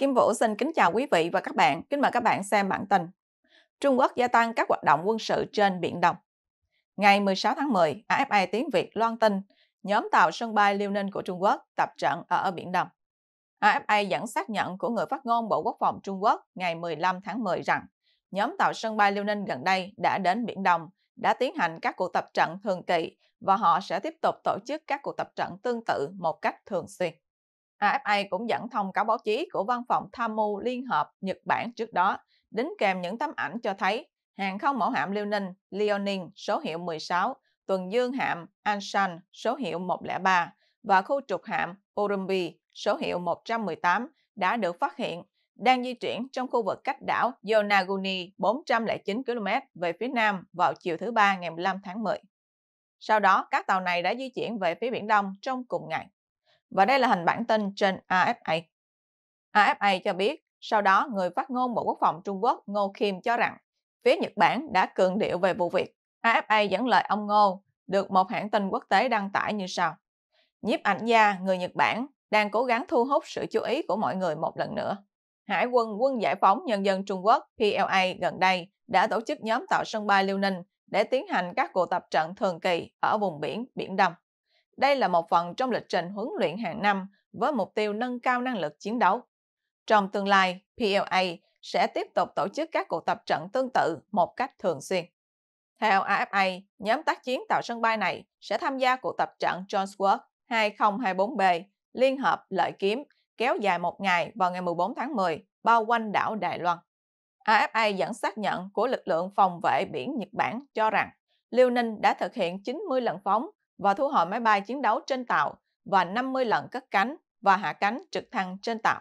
Kim Vũ xin kính chào quý vị và các bạn. Kính mời các bạn xem bản tin. Trung Quốc gia tăng các hoạt động quân sự trên Biển Đông. Ngày 16 tháng 10, AFA tiếng Việt loan tin nhóm tàu sân bay Liêu Ninh của Trung Quốc tập trận ở Biển Đông. AFA dẫn xác nhận của người phát ngôn Bộ Quốc phòng Trung Quốc ngày 15 tháng 10 rằng nhóm tàu sân bay Liêu Ninh gần đây đã đến Biển Đông, đã tiến hành các cuộc tập trận thường kỳ và họ sẽ tiếp tục tổ chức các cuộc tập trận tương tự một cách thường xuyên. AFA cũng dẫn thông cáo báo chí của Văn phòng Tham mưu Liên hợp Nhật Bản trước đó, đính kèm những tấm ảnh cho thấy hàng không mẫu hạm Liêu Ninh, Liaoning số hiệu 16, tuần dương hạm Anshan số hiệu 103 và khu trục hạm Orumbi số hiệu 118 đã được phát hiện đang di chuyển trong khu vực cách đảo Yonaguni 409 km về phía nam vào chiều thứ Ba ngày 15 tháng 10. Sau đó, các tàu này đã di chuyển về phía Biển Đông trong cùng ngày. Và đây là hình bản tin trên AFA. AFA cho biết, sau đó người phát ngôn Bộ Quốc phòng Trung Quốc Ngô Kim cho rằng phía Nhật Bản đã cường điệu về vụ việc. AFA dẫn lời ông Ngô được một hãng tin quốc tế đăng tải như sau. Nhiếp ảnh gia người Nhật Bản đang cố gắng thu hút sự chú ý của mọi người một lần nữa. Hải quân Quân Giải phóng Nhân dân Trung Quốc PLA gần đây đã tổ chức nhóm tàu sân bay Liêu Ninh để tiến hành các cuộc tập trận thường kỳ ở vùng biển Biển Đông. Đây là một phần trong lịch trình huấn luyện hàng năm với mục tiêu nâng cao năng lực chiến đấu. Trong tương lai, PLA sẽ tiếp tục tổ chức các cuộc tập trận tương tự một cách thường xuyên. Theo AFA, nhóm tác chiến tạo sân bay này sẽ tham gia cuộc tập trận John's Johnsworth 2024B liên hợp lợi kiếm kéo dài một ngày vào ngày 14 tháng 10 bao quanh đảo Đài Loan. AFA dẫn xác nhận của lực lượng phòng vệ biển Nhật Bản cho rằng Liêu Ninh đã thực hiện 90 lần phóng và thu hồi máy bay chiến đấu trên tàu và 50 lần cất cánh và hạ cánh trực thăng trên tàu.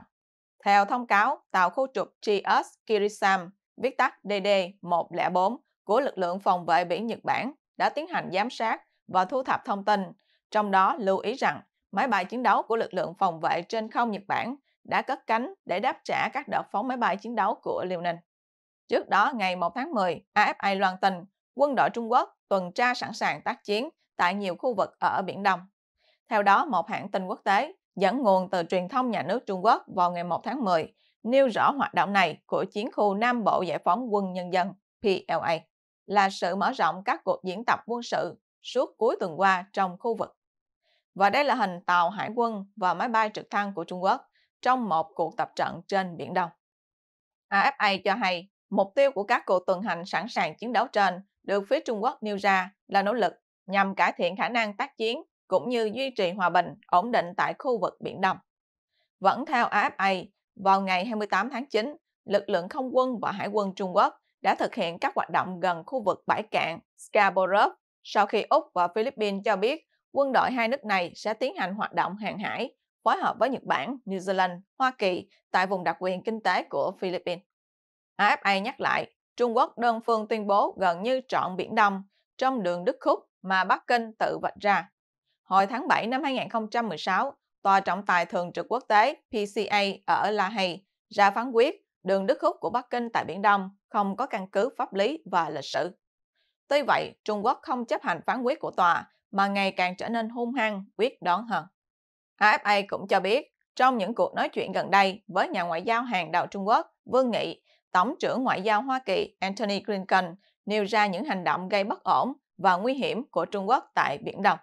Theo thông cáo, tàu khu trục GS Kirisam, viết tắt DD-104 của lực lượng phòng vệ biển Nhật Bản đã tiến hành giám sát và thu thập thông tin, trong đó lưu ý rằng máy bay chiến đấu của lực lượng phòng vệ trên không Nhật Bản đã cất cánh để đáp trả các đợt phóng máy bay chiến đấu của Liêu Ninh. Trước đó, ngày 1 tháng 10, AFA loan tin quân đội Trung Quốc tuần tra sẵn sàng tác chiến tại nhiều khu vực ở Biển Đông. Theo đó, một hãng tin quốc tế dẫn nguồn từ truyền thông nhà nước Trung Quốc vào ngày 1 tháng 10 nêu rõ hoạt động này của chiến khu Nam Bộ Giải phóng Quân Nhân dân PLA là sự mở rộng các cuộc diễn tập quân sự suốt cuối tuần qua trong khu vực. Và đây là hình tàu hải quân và máy bay trực thăng của Trung Quốc trong một cuộc tập trận trên Biển Đông. AFA cho hay, mục tiêu của các cuộc tuần hành sẵn sàng chiến đấu trên được phía Trung Quốc nêu ra là nỗ lực nhằm cải thiện khả năng tác chiến cũng như duy trì hòa bình, ổn định tại khu vực Biển Đông. Vẫn theo AFA, vào ngày 28 tháng 9, lực lượng không quân và hải quân Trung Quốc đã thực hiện các hoạt động gần khu vực bãi cạn Scarborough sau khi Úc và Philippines cho biết quân đội hai nước này sẽ tiến hành hoạt động hàng hải phối hợp với Nhật Bản, New Zealand, Hoa Kỳ tại vùng đặc quyền kinh tế của Philippines. AFA nhắc lại, Trung Quốc đơn phương tuyên bố gần như trọn Biển Đông trong đường đứt khúc mà Bắc Kinh tự vạch ra. Hồi tháng 7 năm 2016, Tòa trọng tài thường trực quốc tế PCA ở La Hay ra phán quyết đường đứt khúc của Bắc Kinh tại Biển Đông không có căn cứ pháp lý và lịch sử. Tuy vậy, Trung Quốc không chấp hành phán quyết của tòa mà ngày càng trở nên hung hăng, quyết đoán hơn. AFA cũng cho biết, trong những cuộc nói chuyện gần đây với nhà ngoại giao hàng đầu Trung Quốc Vương Nghị, Tổng trưởng Ngoại giao Hoa Kỳ Antony Blinken nêu ra những hành động gây bất ổn và nguy hiểm của Trung Quốc tại Biển Đông.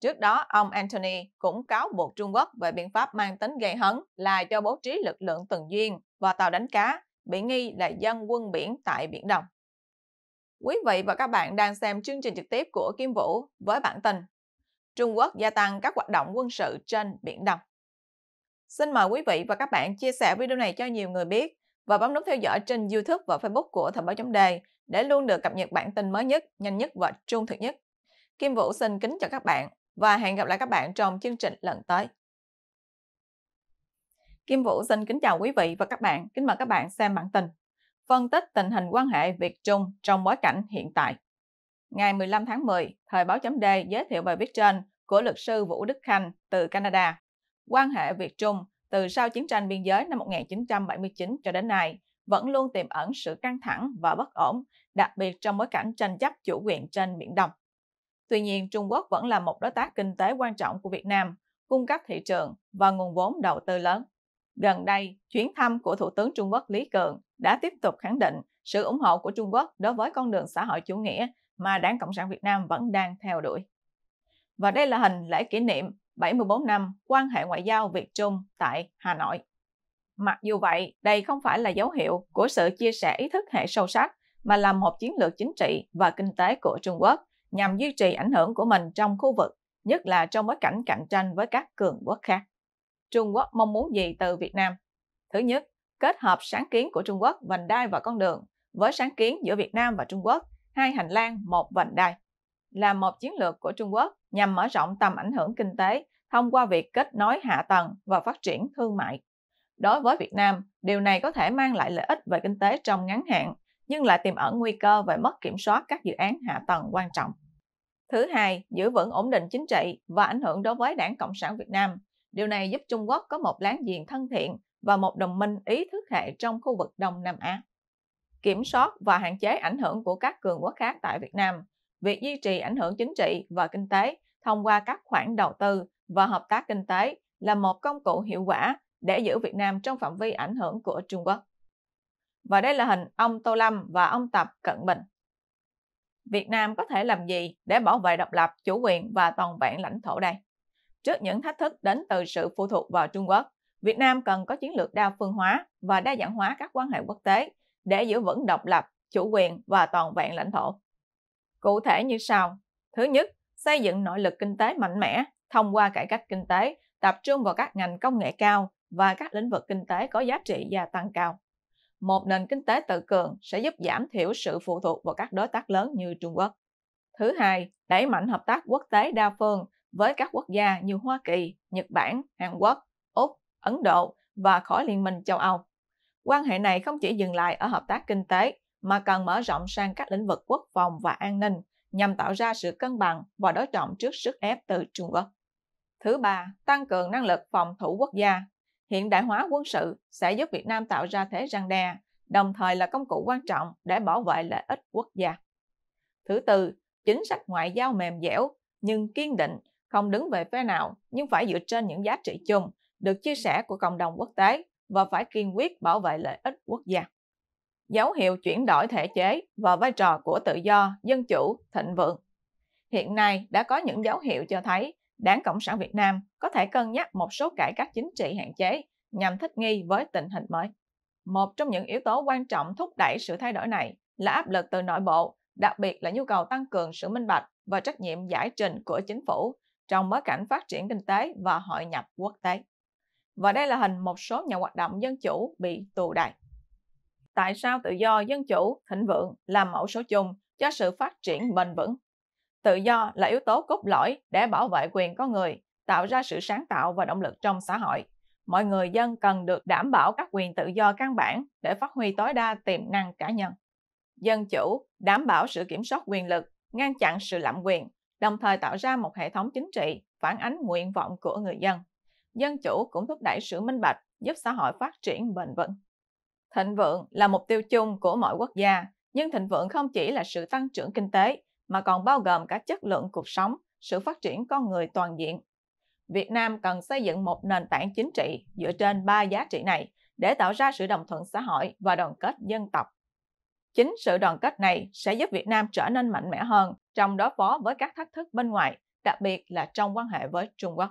Trước đó, ông Anthony cũng cáo buộc Trung Quốc về biện pháp mang tính gây hấn là cho bố trí lực lượng tuần duyên và tàu đánh cá bị nghi là dân quân biển tại Biển Đông. Quý vị và các bạn đang xem chương trình trực tiếp của Kim Vũ với bản tin Trung Quốc gia tăng các hoạt động quân sự trên Biển Đông. Xin mời quý vị và các bạn chia sẻ video này cho nhiều người biết và bấm nút theo dõi trên YouTube và Facebook của Thời báo chấm đề để luôn được cập nhật bản tin mới nhất, nhanh nhất và trung thực nhất. Kim Vũ xin kính chào các bạn và hẹn gặp lại các bạn trong chương trình lần tới. Kim Vũ xin kính chào quý vị và các bạn, kính mời các bạn xem bản tin phân tích tình hình quan hệ Việt-Trung trong bối cảnh hiện tại. Ngày 15 tháng 10, Thời báo chấm D giới thiệu bài viết trên của luật sư Vũ Đức Khanh từ Canada. Quan hệ Việt-Trung từ sau chiến tranh biên giới năm 1979 cho đến nay vẫn luôn tiềm ẩn sự căng thẳng và bất ổn, đặc biệt trong bối cảnh tranh chấp chủ quyền trên Biển Đông. Tuy nhiên, Trung Quốc vẫn là một đối tác kinh tế quan trọng của Việt Nam, cung cấp thị trường và nguồn vốn đầu tư lớn. Gần đây, chuyến thăm của Thủ tướng Trung Quốc Lý Cường đã tiếp tục khẳng định sự ủng hộ của Trung Quốc đối với con đường xã hội chủ nghĩa mà Đảng Cộng sản Việt Nam vẫn đang theo đuổi. Và đây là hình lễ kỷ niệm 74 năm quan hệ ngoại giao Việt Trung tại Hà Nội. Mặc dù vậy, đây không phải là dấu hiệu của sự chia sẻ ý thức hệ sâu sắc, mà là một chiến lược chính trị và kinh tế của Trung Quốc nhằm duy trì ảnh hưởng của mình trong khu vực, nhất là trong bối cảnh cạnh tranh với các cường quốc khác. Trung Quốc mong muốn gì từ Việt Nam? Thứ nhất, kết hợp sáng kiến của Trung Quốc vành đai và con đường với sáng kiến giữa Việt Nam và Trung Quốc, hai hành lang một vành đai, là một chiến lược của Trung Quốc nhằm mở rộng tầm ảnh hưởng kinh tế thông qua việc kết nối hạ tầng và phát triển thương mại Đối với Việt Nam, điều này có thể mang lại lợi ích về kinh tế trong ngắn hạn, nhưng lại tiềm ẩn nguy cơ về mất kiểm soát các dự án hạ tầng quan trọng. Thứ hai, giữ vững ổn định chính trị và ảnh hưởng đối với Đảng Cộng sản Việt Nam. Điều này giúp Trung Quốc có một láng giềng thân thiện và một đồng minh ý thức hệ trong khu vực Đông Nam Á. Kiểm soát và hạn chế ảnh hưởng của các cường quốc khác tại Việt Nam, việc duy trì ảnh hưởng chính trị và kinh tế thông qua các khoản đầu tư và hợp tác kinh tế là một công cụ hiệu quả để giữ Việt Nam trong phạm vi ảnh hưởng của Trung Quốc. Và đây là hình ông Tô Lâm và ông Tập Cận Bình. Việt Nam có thể làm gì để bảo vệ độc lập, chủ quyền và toàn vẹn lãnh thổ đây? Trước những thách thức đến từ sự phụ thuộc vào Trung Quốc, Việt Nam cần có chiến lược đa phương hóa và đa dạng hóa các quan hệ quốc tế để giữ vững độc lập, chủ quyền và toàn vẹn lãnh thổ. Cụ thể như sau. Thứ nhất, xây dựng nội lực kinh tế mạnh mẽ thông qua cải cách kinh tế, tập trung vào các ngành công nghệ cao, và các lĩnh vực kinh tế có giá trị gia tăng cao. Một nền kinh tế tự cường sẽ giúp giảm thiểu sự phụ thuộc vào các đối tác lớn như Trung Quốc. Thứ hai, đẩy mạnh hợp tác quốc tế đa phương với các quốc gia như Hoa Kỳ, Nhật Bản, Hàn Quốc, Úc, Ấn Độ và khỏi Liên minh châu Âu. Quan hệ này không chỉ dừng lại ở hợp tác kinh tế mà cần mở rộng sang các lĩnh vực quốc phòng và an ninh nhằm tạo ra sự cân bằng và đối trọng trước sức ép từ Trung Quốc. Thứ ba, tăng cường năng lực phòng thủ quốc gia Hiện đại hóa quân sự sẽ giúp Việt Nam tạo ra thế răng đe, đồng thời là công cụ quan trọng để bảo vệ lợi ích quốc gia. Thứ tư, chính sách ngoại giao mềm dẻo nhưng kiên định, không đứng về phe nào nhưng phải dựa trên những giá trị chung được chia sẻ của cộng đồng quốc tế và phải kiên quyết bảo vệ lợi ích quốc gia. Dấu hiệu chuyển đổi thể chế và vai trò của tự do, dân chủ, thịnh vượng. Hiện nay đã có những dấu hiệu cho thấy Đảng Cộng sản Việt Nam có thể cân nhắc một số cải cách chính trị hạn chế nhằm thích nghi với tình hình mới. Một trong những yếu tố quan trọng thúc đẩy sự thay đổi này là áp lực từ nội bộ, đặc biệt là nhu cầu tăng cường sự minh bạch và trách nhiệm giải trình của chính phủ trong bối cảnh phát triển kinh tế và hội nhập quốc tế. Và đây là hình một số nhà hoạt động dân chủ bị tù đày. Tại sao tự do, dân chủ, thịnh vượng là mẫu số chung cho sự phát triển bền vững Tự do là yếu tố cốt lõi để bảo vệ quyền con người, tạo ra sự sáng tạo và động lực trong xã hội. Mọi người dân cần được đảm bảo các quyền tự do căn bản để phát huy tối đa tiềm năng cá nhân. Dân chủ đảm bảo sự kiểm soát quyền lực, ngăn chặn sự lạm quyền, đồng thời tạo ra một hệ thống chính trị phản ánh nguyện vọng của người dân. Dân chủ cũng thúc đẩy sự minh bạch, giúp xã hội phát triển bền vững. Thịnh vượng là mục tiêu chung của mọi quốc gia, nhưng thịnh vượng không chỉ là sự tăng trưởng kinh tế mà còn bao gồm cả chất lượng cuộc sống, sự phát triển con người toàn diện. Việt Nam cần xây dựng một nền tảng chính trị dựa trên ba giá trị này để tạo ra sự đồng thuận xã hội và đoàn kết dân tộc. Chính sự đoàn kết này sẽ giúp Việt Nam trở nên mạnh mẽ hơn trong đối phó với các thách thức bên ngoài, đặc biệt là trong quan hệ với Trung Quốc.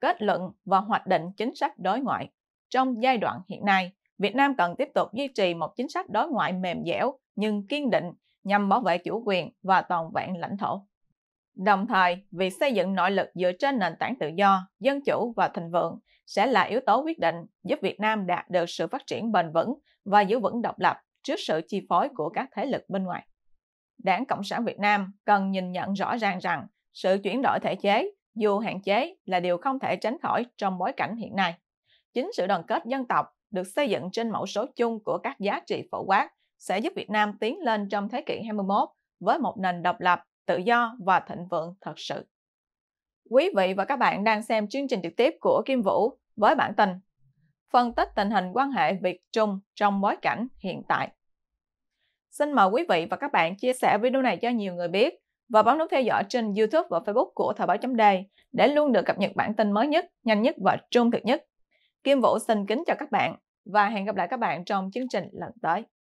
Kết luận và hoạch định chính sách đối ngoại. Trong giai đoạn hiện nay, Việt Nam cần tiếp tục duy trì một chính sách đối ngoại mềm dẻo nhưng kiên định nhằm bảo vệ chủ quyền và toàn vẹn lãnh thổ. Đồng thời, việc xây dựng nội lực dựa trên nền tảng tự do, dân chủ và thịnh vượng sẽ là yếu tố quyết định giúp Việt Nam đạt được sự phát triển bền vững và giữ vững độc lập trước sự chi phối của các thế lực bên ngoài. Đảng Cộng sản Việt Nam cần nhìn nhận rõ ràng rằng sự chuyển đổi thể chế, dù hạn chế, là điều không thể tránh khỏi trong bối cảnh hiện nay. Chính sự đoàn kết dân tộc được xây dựng trên mẫu số chung của các giá trị phổ quát sẽ giúp Việt Nam tiến lên trong thế kỷ 21 với một nền độc lập, tự do và thịnh vượng thật sự. Quý vị và các bạn đang xem chương trình trực tiếp của Kim Vũ với bản tin Phân tích tình hình quan hệ Việt-Trung trong bối cảnh hiện tại. Xin mời quý vị và các bạn chia sẻ video này cho nhiều người biết và bấm nút theo dõi trên YouTube và Facebook của Thời báo chấm đề để luôn được cập nhật bản tin mới nhất, nhanh nhất và trung thực nhất. Kim Vũ xin kính chào các bạn và hẹn gặp lại các bạn trong chương trình lần tới.